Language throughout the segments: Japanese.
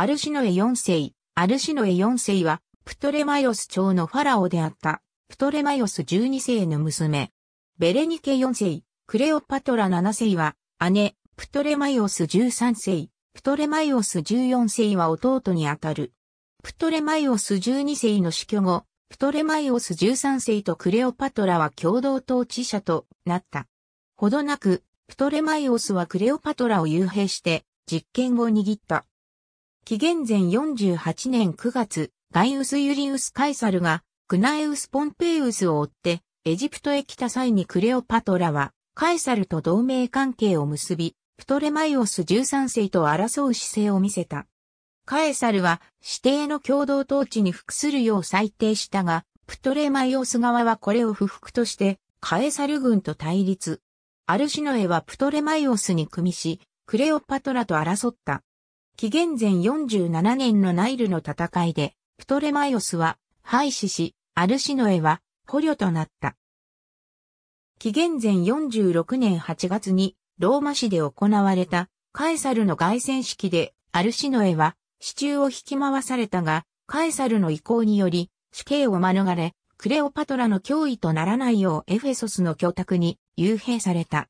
アルシノエ4世。アルシノエ4世は、プトレマイオス朝のファラオであった、プトレマイオス12世の娘。ベレニケ4世、クレオパトラ7世は、姉、プトレマイオス13世、プトレマイオス14世は弟にあたる。プトレマイオス12世の死去後、プトレマイオス13世とクレオパトラは共同統治者となった。ほどなく、プトレマイオスはクレオパトラを幽閉して、実権を握った。紀元前48年9月、ガイウス・ユリウス・カイサルがクナエウス・ポンペイウスを追ってエジプトへ来た際にクレオパトラはカイサルと同盟関係を結び、プトレマイオス13世と争う姿勢を見せた。カエサルは指定の共同統治に服するよう裁定したが、プトレマイオス側はこれを不服として、カエサル軍と対立。アルシノエはプトレマイオスに組みし、クレオパトラと争った。紀元前47年のナイルの戦いで、プトレマイオスは廃止し、アルシノエは捕虜となった。紀元前46年8月にローマ市で行われたカエサルの凱旋式でアルシノエは支柱を引き回されたが、カエサルの意向により死刑を免れ、クレオパトラの脅威とならないようエフェソスの教託に幽閉された。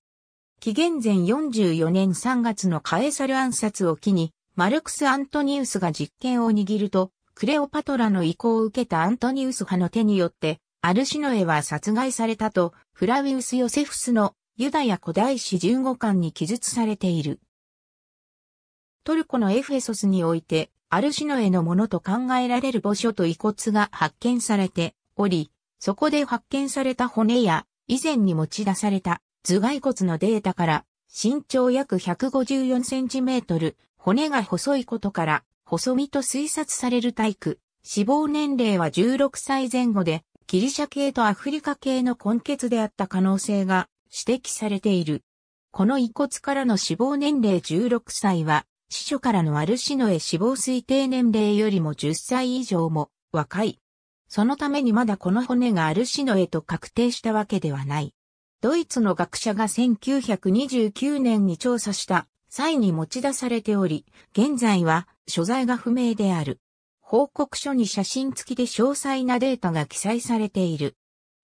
紀元前44年3月のカエサル暗殺を機に、マルクス・アントニウスが実権を握ると、クレオパトラの意向を受けたアントニウス派の手によって、アルシノエは殺害されたと、フラウィウス・ヨセフスのユダヤ古代史15巻に記述されている。トルコのエフェソスにおいて、アルシノエのものと考えられる墓所と遺骨が発見されており、そこで発見された骨や、以前に持ち出された頭蓋骨のデータから、身長約154センチメートル、骨が細いことから、細身と推察される体育。死亡年齢は16歳前後で、ギリシャ系とアフリカ系の根血であった可能性が指摘されている。この遺骨からの死亡年齢16歳は、死所からのアルシノへ死亡推定年齢よりも10歳以上も若い。そのためにまだこの骨がアルシノへと確定したわけではない。ドイツの学者が1929年に調査した際に持ち出されており、現在は所在が不明である。報告書に写真付きで詳細なデータが記載されている。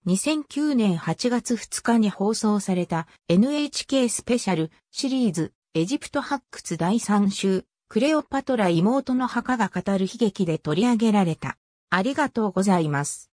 2009年8月2日に放送された NHK スペシャルシリーズエジプト発掘第3週クレオパトラ妹の墓が語る悲劇で取り上げられた。ありがとうございます。